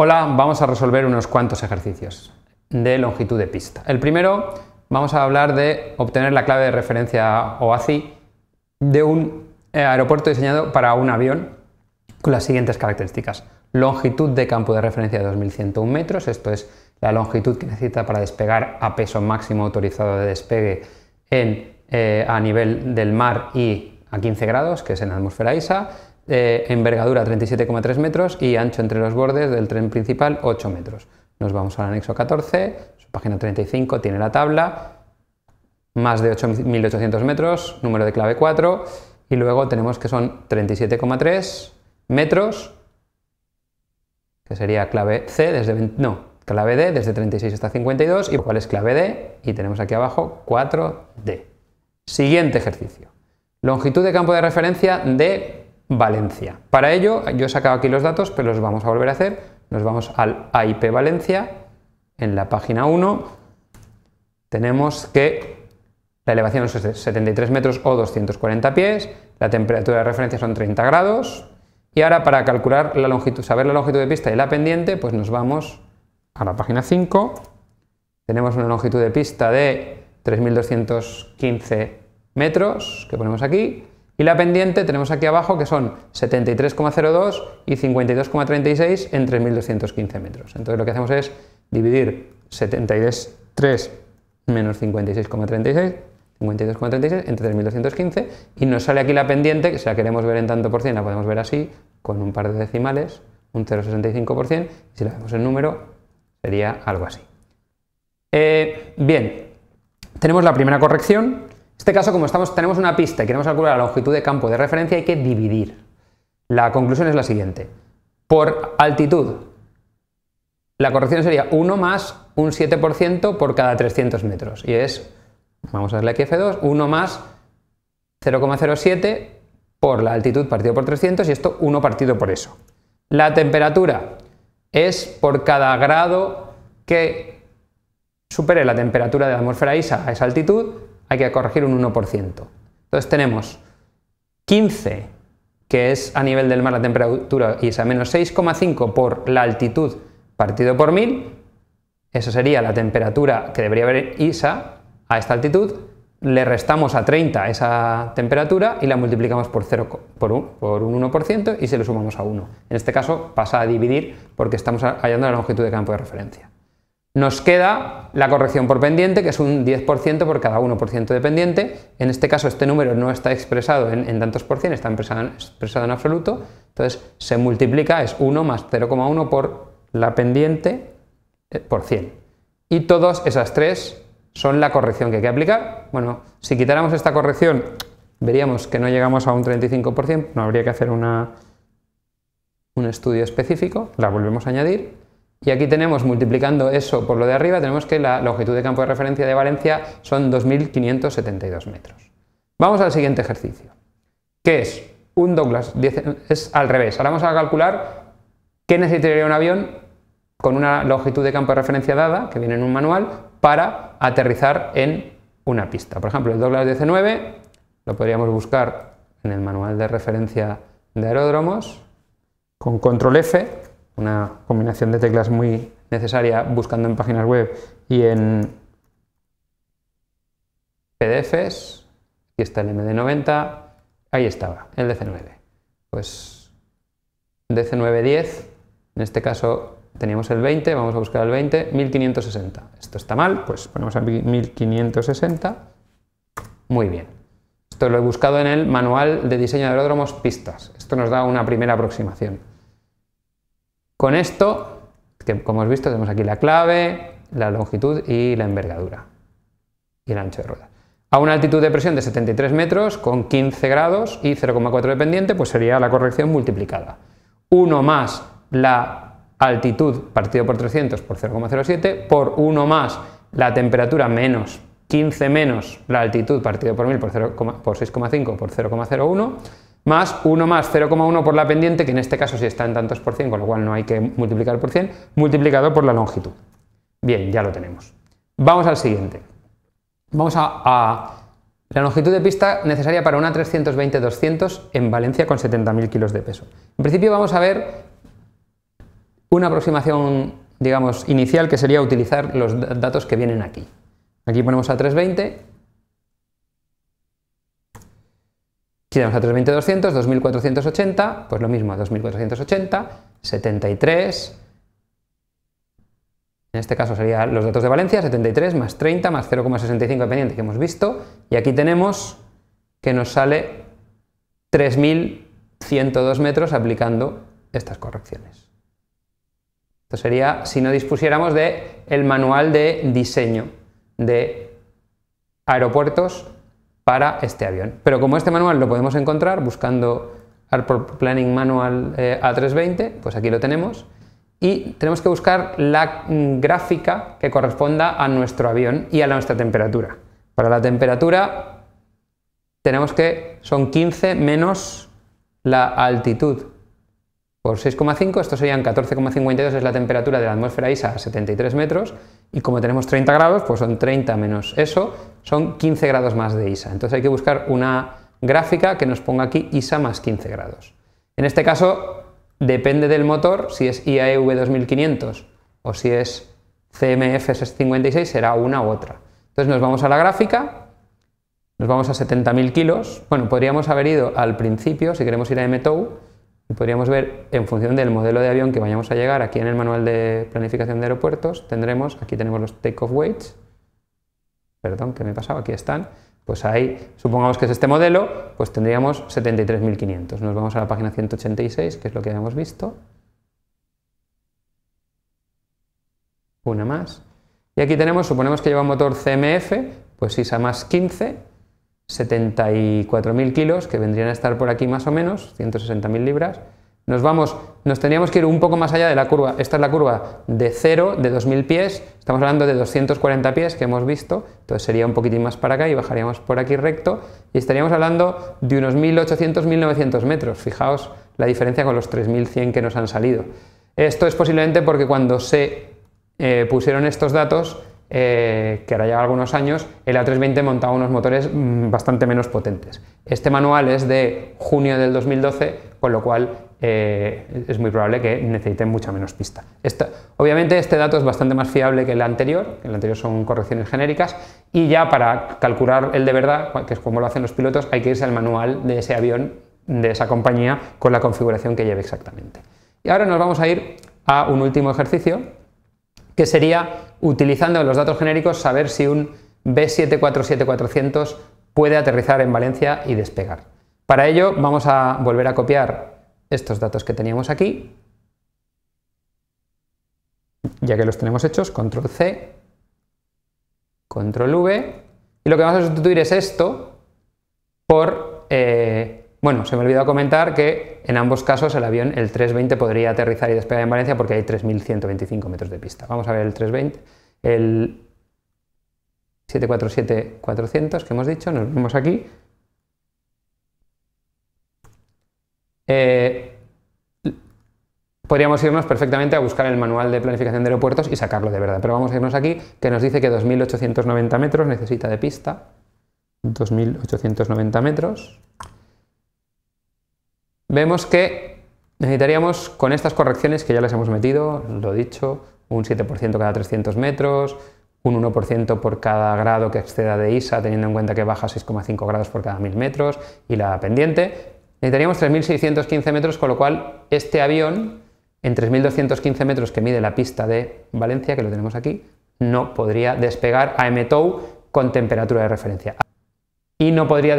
Hola, vamos a resolver unos cuantos ejercicios de longitud de pista. El primero, vamos a hablar de obtener la clave de referencia OACI de un eh, aeropuerto diseñado para un avión con las siguientes características. Longitud de campo de referencia de 2101 metros, esto es la longitud que necesita para despegar a peso máximo autorizado de despegue en, eh, a nivel del mar y a 15 grados, que es en la atmósfera ISA envergadura 37,3 metros y ancho entre los bordes del tren principal 8 metros. Nos vamos al anexo 14, su página 35 tiene la tabla, más de 8.800 metros, número de clave 4, y luego tenemos que son 37,3 metros, que sería clave C desde no, clave D desde 36 hasta 52, y cuál es clave D, y tenemos aquí abajo 4D. Siguiente ejercicio. Longitud de campo de referencia de Valencia. Para ello, yo he sacado aquí los datos, pero los vamos a volver a hacer. Nos vamos al AIP Valencia, en la página 1, tenemos que la elevación es 73 metros o 240 pies, la temperatura de referencia son 30 grados, y ahora para calcular la longitud, saber la longitud de pista y la pendiente, pues nos vamos a la página 5, tenemos una longitud de pista de 3.215 metros, que ponemos aquí, y la pendiente tenemos aquí abajo que son 73,02 y 52,36 en 3.215 metros. Entonces lo que hacemos es dividir 73 menos 56,36 52,36 entre 3.215 y nos sale aquí la pendiente, que si la queremos ver en tanto por cien la podemos ver así, con un par de decimales, un 0,65%, si la vemos en número sería algo así. Eh, bien, tenemos la primera corrección, en este caso, como estamos, tenemos una pista y queremos calcular la longitud de campo de referencia, hay que dividir. La conclusión es la siguiente. Por altitud, la corrección sería 1 más un 7% por cada 300 metros. Y es, vamos a darle aquí F2, 1 más 0,07 por la altitud partido por 300 y esto 1 partido por eso. La temperatura es por cada grado que supere la temperatura de la atmósfera ISA a esa altitud hay que corregir un 1%. Entonces tenemos 15, que es a nivel del mar la temperatura, y menos 6,5 por la altitud partido por 1000, eso sería la temperatura que debería haber ISA a esta altitud, le restamos a 30 esa temperatura y la multiplicamos por, 0, por, un, por un 1% y se lo sumamos a 1. En este caso pasa a dividir porque estamos hallando la longitud de campo de referencia. Nos queda la corrección por pendiente, que es un 10% por cada 1% de pendiente. En este caso, este número no está expresado en, tantos por cien, está expresado en absoluto. Entonces, se multiplica, es 1 más 0,1 por la pendiente eh, por 100. Y todas esas tres son la corrección que hay que aplicar. Bueno, si quitáramos esta corrección, veríamos que no llegamos a un 35%, no habría que hacer una, un estudio específico, la volvemos a añadir y aquí tenemos, multiplicando eso por lo de arriba, tenemos que la longitud de campo de referencia de Valencia son 2.572 metros. Vamos al siguiente ejercicio, que es un Douglas, es al revés. Ahora vamos a calcular qué necesitaría un avión con una longitud de campo de referencia dada, que viene en un manual, para aterrizar en una pista. Por ejemplo, el Douglas 19 lo podríamos buscar en el manual de referencia de aeródromos con control F una combinación de teclas muy necesaria buscando en páginas web y en PDFs. Aquí está el MD90. Ahí estaba, el DC9. Pues DC910, en este caso teníamos el 20, vamos a buscar el 20, 1560. Esto está mal, pues ponemos aquí 1560. Muy bien. Esto lo he buscado en el manual de diseño de aeródromos pistas. Esto nos da una primera aproximación. Con esto, que como hemos visto, tenemos aquí la clave, la longitud y la envergadura y el ancho de rueda. A una altitud de presión de 73 metros, con 15 grados y 0,4 de pendiente, pues sería la corrección multiplicada. 1 más la altitud partido por 300 por 0,07 por 1 más la temperatura menos 15 menos la altitud partido por 1000 por, por 6,5 por 0,01 más 1 más 0,1 por la pendiente, que en este caso sí está en tantos por cien, con lo cual no hay que multiplicar por 100, multiplicado por la longitud. Bien, ya lo tenemos. Vamos al siguiente. Vamos a, a la longitud de pista necesaria para una 320-200 en Valencia con 70.000 kilos de peso. En principio vamos a ver una aproximación, digamos, inicial que sería utilizar los datos que vienen aquí. Aquí ponemos a 320 Si damos a 3.200, 2.480, pues lo mismo, a 2.480, 73, en este caso serían los datos de Valencia, 73 más 30 más 0,65 pendiente que hemos visto, y aquí tenemos que nos sale 3.102 metros aplicando estas correcciones. Esto sería si no dispusiéramos de el manual de diseño de aeropuertos para este avión. Pero como este manual lo podemos encontrar buscando Airport Planning Manual eh, A320, pues aquí lo tenemos, y tenemos que buscar la mm, gráfica que corresponda a nuestro avión y a nuestra temperatura. Para la temperatura tenemos que son 15 menos la altitud, por 6,5, esto serían 14,52 es la temperatura de la atmósfera ISA a 73 metros y como tenemos 30 grados, pues son 30 menos eso, son 15 grados más de ISA. Entonces hay que buscar una gráfica que nos ponga aquí ISA más 15 grados. En este caso depende del motor, si es IAEV 2500 o si es CMF 56 será una u otra. Entonces nos vamos a la gráfica, nos vamos a 70.000 kilos, bueno, podríamos haber ido al principio, si queremos ir a MTOW, podríamos ver, en función del modelo de avión que vayamos a llegar, aquí en el manual de planificación de aeropuertos, tendremos, aquí tenemos los take-off weights, perdón, que me he pasado, aquí están, pues ahí, supongamos que es este modelo, pues tendríamos 73.500. Nos vamos a la página 186, que es lo que habíamos visto. Una más. Y aquí tenemos, suponemos que lleva un motor CMF, pues ISA más 15, 74.000 kilos, que vendrían a estar por aquí más o menos, 160.000 libras. Nos vamos, nos tendríamos que ir un poco más allá de la curva. Esta es la curva de 0, de 2.000 pies, estamos hablando de 240 pies que hemos visto, entonces sería un poquitín más para acá y bajaríamos por aquí recto y estaríamos hablando de unos 1.800, 1.900 metros. Fijaos la diferencia con los 3.100 que nos han salido. Esto es posiblemente porque cuando se eh, pusieron estos datos eh, que ahora lleva algunos años, el A320 montaba unos motores mm, bastante menos potentes. Este manual es de junio del 2012, con lo cual eh, es muy probable que necesiten mucha menos pista. obviamente este dato es bastante más fiable que el anterior, el anterior son correcciones genéricas, y ya para calcular el de verdad, que es como lo hacen los pilotos, hay que irse al manual de ese avión, de esa compañía, con la configuración que lleve exactamente. Y ahora nos vamos a ir a un último ejercicio, que sería, utilizando los datos genéricos, saber si un B747-400 puede aterrizar en Valencia y despegar. Para ello vamos a volver a copiar estos datos que teníamos aquí, ya que los tenemos hechos, control C, control V, y lo que vamos a sustituir es esto por eh, bueno, se me olvidó comentar que en ambos casos el avión, el 320, podría aterrizar y despegar en Valencia porque hay 3.125 metros de pista. Vamos a ver el 320. El 747-400 que hemos dicho, nos vemos aquí. Eh, podríamos irnos perfectamente a buscar el manual de planificación de aeropuertos y sacarlo de verdad, pero vamos a irnos aquí, que nos dice que 2.890 metros necesita de pista. 2.890 metros vemos que necesitaríamos con estas correcciones que ya les hemos metido, lo dicho, un 7% cada 300 metros, un 1% por cada grado que exceda de ISA, teniendo en cuenta que baja 6,5 grados por cada 1000 metros y la pendiente. Necesitaríamos 3.615 metros, con lo cual este avión, en 3.215 metros que mide la pista de Valencia, que lo tenemos aquí, no podría despegar a MTOW con temperatura de referencia. Y no podría